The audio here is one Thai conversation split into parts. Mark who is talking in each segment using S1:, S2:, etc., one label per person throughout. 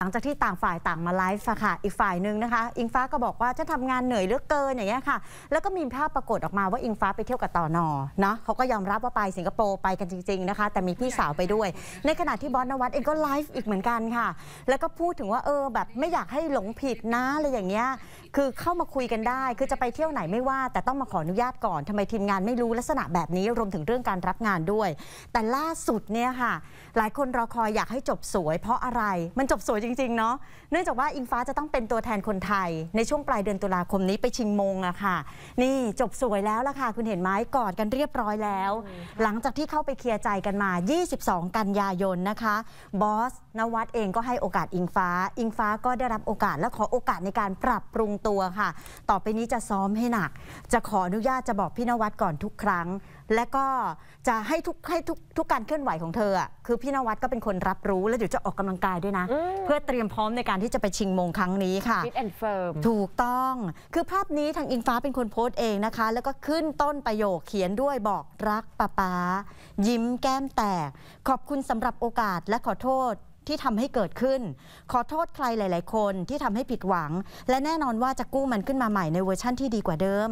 S1: หลังจากที่ต่างฝ่ายต่างมาไลฟ์ค่ะ อีกฝ่ายหนึ่งนะคะ อิงฟ้าก็บอกว่าจะทำงานเหนื่อยเหลือเกินอย่างเงี้ยค่ะ แล้วก็มีภาพปรากฏออกมาว่าอิงฟ้าไปเที่ยวกับต่อนอเนาะเขาก็ยอมรับว่าไปสิงคโปร์ ไปกันจริงๆนะคะ แต่มีพี่สาวไปด้วย ในขณะที่บอสนวัตเองก็ไลฟ์อีกเหมือนกันค่ะ แล้วก็พูดถึงว่าเออแบบไม่อยากให้หลงผิดนะอะไรอย่างเงี้ยคือเข้ามาคุยกันได้คือจะไปเที่ยวไหนไม่ว่า แต่ต้องมาขออนุญาตก่อน ทำไมทีมงานไม่รู้ลักษณะแบบนี้รวมถึงเรื่องการรับงานด้วย แต่ล่าสุดเนี่ยค่ะหลายคนรอคอยอยากให้จบสวย เพราะอะไรมันจบสวยจริงๆเนาะเนื่องจากว่าอิงฟ้าจะต้องเป็นตัวแทนคนไทย ในช่วงปลายเดือนตุลาคมนี้ไปชิงมงอะค่ะนี่จบสวยแล้วล่ะค่ะคุณเห็นไหมกอดกันเรียบร้อยแล้ว หลังจากที่เข้าไปเคลียร์ใจกันมา 22 กันยายนนะคะ บอสนวัดเองก็ให้โอกาสอิงฟ้า อิงฟ้าก็ได้รับโอกาสและขอโอกาสในการปรับปรุงตัวค่ะ ต่อไปนี้จะซ้อมให้หนัก จะขออนุญาตจะบอกพี่นวัดก่อนทุกครั้งและก็จะให้ทุกให้ทุกทุกการเคลื่อนไหวของเธอ คือพี่นวัดก็เป็นคนรับรู้ แล้วเดี๋ยวจะออกกำลังกายด้วยนะ เพื่อเตรียมพร้อมในการที่จะไปชิงมงครั้งนี้ค่ะฟิตแอนด์เฟิร์มถูกต้องคือภาพนี้ทางอิงฟ้าเป็นคนโพสต์เองนะคะ แล้วก็ขึ้นต้นประโยคเขียนด้วยบอกรักป้าป้ายิ้มแก้มแตก ขอบคุณสำหรับโอกาสและขอโทษที่ทำให้เกิดขึ้น ขอโทษใครหลาย ๆ คนที่ทำให้ผิดหวัง และแน่นอนว่าจะกู้มันขึ้นมาใหม่ในเวอร์ชั่นที่ดีกว่าเดิม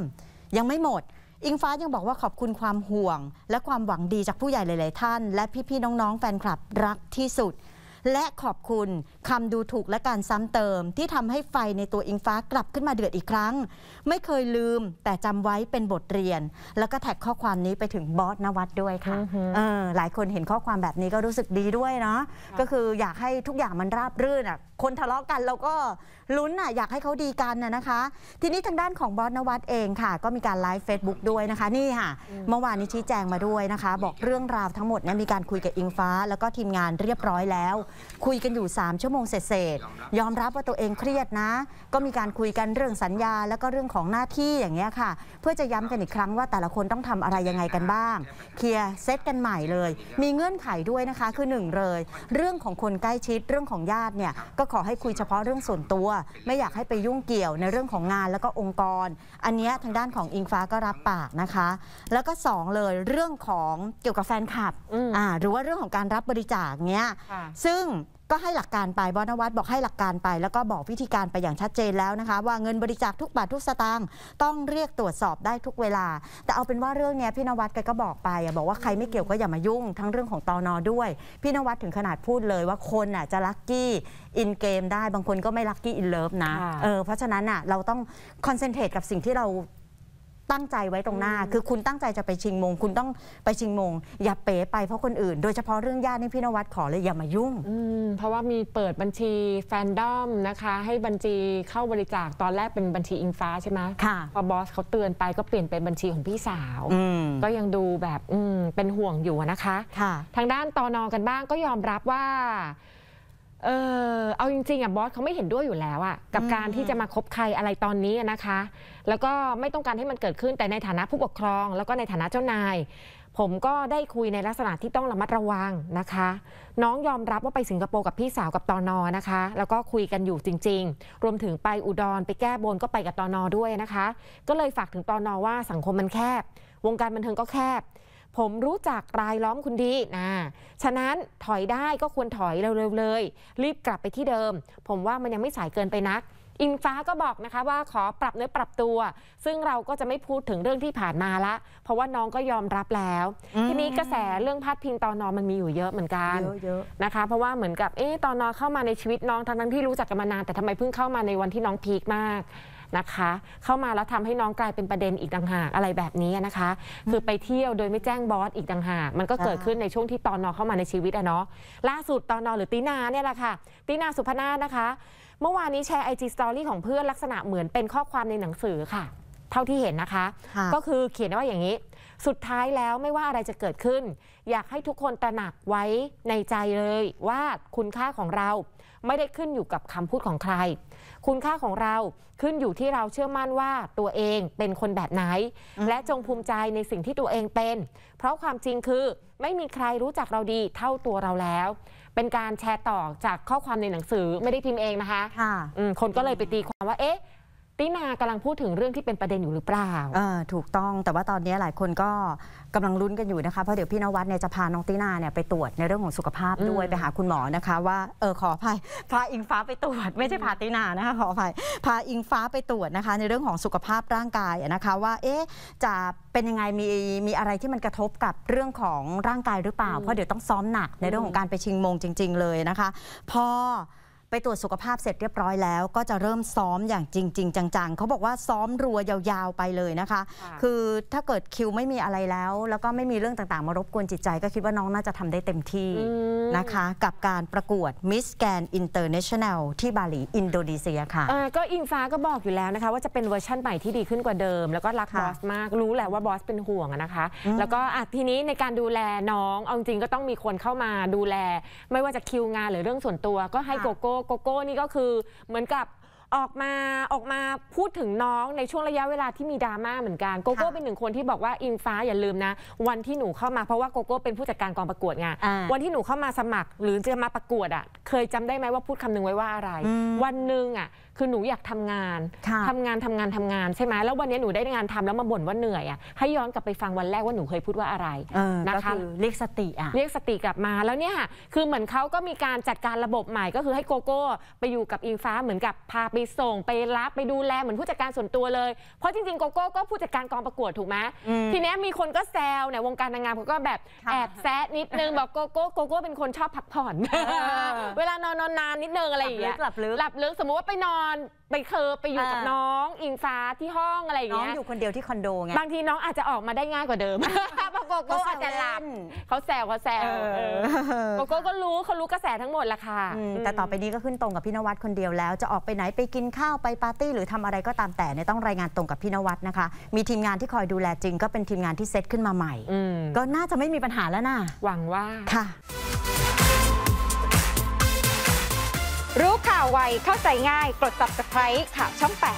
S1: ยังไม่หมดอิงฟ้ายังบอกว่าขอบคุณความห่วง และความหวังดีจากผู้ใหญ่หลายๆท่าน และพี่ ๆ น้องๆแฟนคลับรักที่สุดและขอบคุณคำดูถูกและการซ้ำเติมที่ทำให้ไฟในตัวอิงฟ้ากลับขึ้นมาเดือดอีกครั้ง ไม่เคยลืมแต่จำไว้เป็นบทเรียน แล้วก็แท็กข้อความนี้ไปถึงบอสนวัดด้วยค่ะเออหลายคนเห็นข้อความแบบนี้ก็รู้สึกดีด้วยเนาะก็คืออยากให้ทุกอย่างมันราบรื่นอ่ะ คนทะเลาะกันเราก็ลุ้นอ่ะ อยากให้เขาดีกันนะคะ ทีนี้ทางด้านของบอสนวัดเองค่ะ ก็มีการไลฟ์เฟซบุ๊กด้วยนะคะ นี่ค่ะ เมื่อวานนี้ชี้แจงมาด้วยนะคะ บอกเรื่องราวทั้งหมดนยมีการคุยกับอิงฟ้า แล้วก็ทีมงานเรียบร้อยแล้วคุยกันอยู่ 3 ชั่วโมงเศษจยอมรับว่าตัวเองเครียดนะ ก็มีการคุยกันเรื่องสัญญา แล้วก็เรื่องของหน้าที่อย่างเงี้ยค่ะ เพื่อจะย้ำกันอีกครั้งว่าแต่ละคนต้องทำอะไรยังไงกันบ้างเคลียร์เซตกันใหม่เลย มีเงื่อนไขด้วยนะคะ คือ 1 เลย เรื่องของคนใกล้ชิดเรื่องของญาติเนี่ยก็ขอให้คุยเฉพาะเรื่องส่วนตัว ไม่อยากให้ไปยุ่งเกี่ยวในเรื่องของงานแล้วก็องค์กร อันนี้ทางด้านของอิงฟ้าก็รับปากนะคะ แล้วก็ 2 เลย เรื่องของเกี่ยวกับแฟนคลับอ่าหรือว่าเรื่องของการรับบริจาคเนี้ยซึ่งงก็ให้หลักการไปบอนวัตบอกให้หลักการไป แล้วก็บอกวิธีการไปอย่างชัดเจนแล้วนะคะว่าเงินบริจาคทุกบาททุกสตางค์ต้องเรียกตรวจสอบได้ทุกเวลา แต่เอาเป็นว่าเรื่องนี้พี่นวัดแกก็บอกไปบอกว่าใครไม่เกี่ยวก็อย่ามายุ่งทั้งเรื่องของตอนอด้วยพี่นวัดถึงขนาดพูดเลยว่าคนน่ะจะลักกี้อินเกมได้บางคนก็ไม่ลักกี้อินเลิฟนะเออเพราะฉะนั้นน่ะเราต้องคอนเซนเทรตกับสิ่งที่เราตั้งใจไว้ตรงหน้าคือคุณตั้งใจจะไปชิงมง คุณต้องไปชิงมง อย่าเป๋ไปเพราะคนอื่น โดยเฉพาะเรื่องญาตินี่พี่นวัดขอเลยอย่ามายุ่งเพราะว่ามีเปิดบัญชี
S2: แฟนดอมนะคะ ให้บัญชีเข้าบริจาคตอนแรกเป็นบัญชีอิงฟ้าใช่ไหมค่ะพอบอสเขาเตือนไปก็เปลี่ยนเป็นบัญชีของพี่สาวก็ยังดูแบบเป็นห่วงอยู่นะคะทางด้านตอนอกันบ้างก็ยอมรับว่าเออเอาจริง ๆอ่ะบอสเขาไม่เห็นด้วยอยู่แล้วอ่ะกับการที่จะมาคบใครอะไรตอนนี้นะคะ แล้วก็ไม่ต้องการให้มันเกิดขึ้นแต่ในฐานะผู้ปกครอง แล้วก็ในฐานะเจ้านาย ผมก็ได้คุยในลักษณะที่ต้องระมัดระวังนะคะ น้องยอมรับว่าไปสิงคโปร์กับพี่สาวกับตอนอนะคะ แล้วก็คุยกันอยู่จริงๆ รวมถึงไปอุดรไปแก้บนก็ไปกับตอนอด้วยนะคะ ก็เลยฝากถึงตอนอว่าสังคมมันแคบวงการบันเทิงก็แคบผมรู้จักรายล้อมคุณดีนะ ฉะนั้นถอยได้ก็ควรถอยเร็วๆเลย รีบกลับไปที่เดิม ผมว่ามันยังไม่สายเกินไปนัก อินฟ้าก็บอกนะคะว่าขอปรับเนื้อปรับตัว ซึ่งเราก็จะไม่พูดถึงเรื่องที่ผ่านมาละ เพราะว่าน้องก็ยอมรับแล้ว ทีนี้กระแสเรื่องพัดพิงตอนนอมันมีอยู่เยอะเหมือนกันนะคะ เพราะว่าเหมือนกับ เอ๊ตอนนอเข้ามาในชีวิตน้องทั้งทั้งที่รู้จักกันมานานแต่ทำไมเพิ่งเข้ามาในวันที่น้องพีคมากนะคะเข้ามาแล้วทำให้น้องกลายเป็นประเด็นอีกดังหากอะไรแบบนี้นะคะ คือไปเที่ยวโดยไม่แจ้งบอสอีกดังหาก มันก็เกิดขึ้นในช่วงที่ตอนนอเข้ามาในชีวิตอะเนาะล่าสุดตอนนอหรือตีนาเนี่ยแหละค่ะตีนาสุพนานะคะ เมื่อวานนี้แชร์ไอจีสตอรี่ของเพื่อนลักษณะเหมือนเป็นข้อความในหนังสือค่ะ เท่าที่เห็นนะคะ ก็คือเขียนว่าอย่างนี้ สุดท้ายแล้วไม่ว่าอะไรจะเกิดขึ้น อยากให้ทุกคนตระหนักไว้ในใจเลยว่าคุณค่าของเราไม่ได้ขึ้นอยู่กับคำพูดของใคร คุณค่าของเราขึ้นอยู่ที่เราเชื่อมั่นว่าตัวเองเป็นคนแบบไหน และจงภูมิใจในสิ่งที่ตัวเองเป็น เพราะความจริงคือ ไม่มีใครรู้จักเราดีเท่าตัวเราแล้ว เป็นการแชร์ต่อจากข้อความในหนังสือไม่ได้พิมพ์เองนะคะ คนก็เลยไปตีควา
S1: มว่าเอ๊ะตินากำลังพูดถึงเรื่องที่เป็นประเด็นอยู่หรือเปล่าออถูกต้อง แต่ว่าตอนนี้หลายคนก็กำลังลุ้นกันอยู่นะคะเพราะเดี๋ยวพี่นวัดเนี่ยจะพาน้องตินาเนี่ยไปตรวจในเรื่องของสุขภาพด้วยไปหาคุณหมอนะคะ ว่าเออขออภัยพาอิงฟ้าไปตรวจ ไม่ใช่พาตินานะคะขออภัยพาอิงฟ้าไปตรวจนะคะในเรื่องของสุขภาพร่างกายนะคะ ว่าเอ๊จะเป็นยังไงมีมีอะไรที่มันกระทบกับเรื่องของร่างกายหรือเปล่า เพราะเดี๋ยวต้องซ้อมหนักในเรื่องของการไปชิงมงจริง ๆ เลยนะคะ พอไปตรวจสุขภาพเสร็จเรียบร้อยแล้ว ก็จะเริ่มซ้อมอย่างจริงจจังๆ เขาบอกว่าซ้อมรัวยาวๆไปเลยนะคะ คือถ้าเกิดคิวไม่มีอะไรแล้ว แล้วก็ไม่มีเรื่องต่างๆมารบกวนจิตใจ ก็คิดว่าน้องน่าจะทำได้เต็มที่นะคะ กับการประกวดมิสแกนอินเตอร์เนชั่นแนลที่บาหลีอินโดนีเซียค่ะ
S2: ก็อิงฟ้าก็บอกอยู่แล้วนะคะ ว่าจะเป็นเวอร์ชั่นใหม่ที่ดีขึ้นกว่าเดิม แล้วก็รักบอสมากรู้แหละว่าบอสเป็นห่วงนะคะ แล้วก็ทีนี้ในการดูแลน้องเอาจริงก็ต้องมีคนเข้ามาดูแล ไม่ว่าจะคิวงาน หรือเรื่องส่วนตัวก็ให้โกโก้โกโก้นี่ก็คือเหมือนกับออกมาออกมาพูดถึงน้องในช่วงระยะเวลาที่มีดราม่าเหมือนกันโกโก้เป็นหนึ่งคนที่บอกว่าอิงฟ้าอย่าลืมนะวันที่หนูเข้ามาเพราะว่าโกโก้เป็นผู้จัดการกองประกวดไงวันที่หนูเข้ามาสมัคร หรือจะมาประกวดอ่ะเคยจำได้ไหมว่าพูดคำนึงไว้ว่าอะไร วันหนึ่งอ่ะคือหนูอยากทำงาน ทำงานทำงานทำงานใช่ไหมแล้ววันนี้หนูได้งานทำแล้วมาบ่นว่าเหนื่อยอ่ะให้ย้อนกลับไปฟังวันแรกว่าหนูเคยพูดว่าอะไรนะคะเรียกสติอ่ะเรียกสติกลับมาแล้วเนี่ยคือเหมือนเขาก็มีการจัดการระบบใหม่ก็คือให้โกโก้ ไปอยู่กับอิงฟ้าเหมือนกับพาไปส่งไปรับไปดูแล เหมือนผู้จัดการส่วนตัวเลยเพราะจริงๆโกโก้ก็ผู้จัดการกองประกวดถูกไหมทีนี้มีคนก็แซวเนี่ยวงการนางงามเขาก็แบบแอบแซะนิดนึง บอกโกโก้โกโก้เป็นคนชอบพักผ่อน เวลานอนนอนนานนิดนึงอะไรอย่างเงี้ยหลับลึกหลับลึกสมมุติว่าไปนอนไปเคอไปอยู่กับน้อง อิงฟ้าที่ห้องอะไรอย่างเงี้ยน้องอยู่คนเดียวที่คอนโดไงบางทีน้องอาจจะออกมาได้ง่ายกว่าเดิม
S1: โกโก้อาจจะหลับเขาแซวเขาแซวโกโก
S2: ้ก็รู้เขารู้กระแสทั้งหมดละค่ะแต่ต
S1: ่อไปนี้ก็ขึ้นตรงกับพี่นวัดคนเดียวแล้ว จะออกไปไหน ไปกินข้าว ไปปาร์ตี้หรือทำอะไร ก็ตามแต่เนี่ยต้องรายงานตรงกับพี่นวัดนะคะ มีทีมงานที่คอยดูแลจริง ก็เป็นทีมงานที่เซตขึ้นมาใหม่ก็น่าจะไม่มีปัญหาแล้วน่ะ หวังว่าค่ะ รู้ข่า
S2: วไวเข้าใจง่ายกด subscribe ข่ะ ช่อง8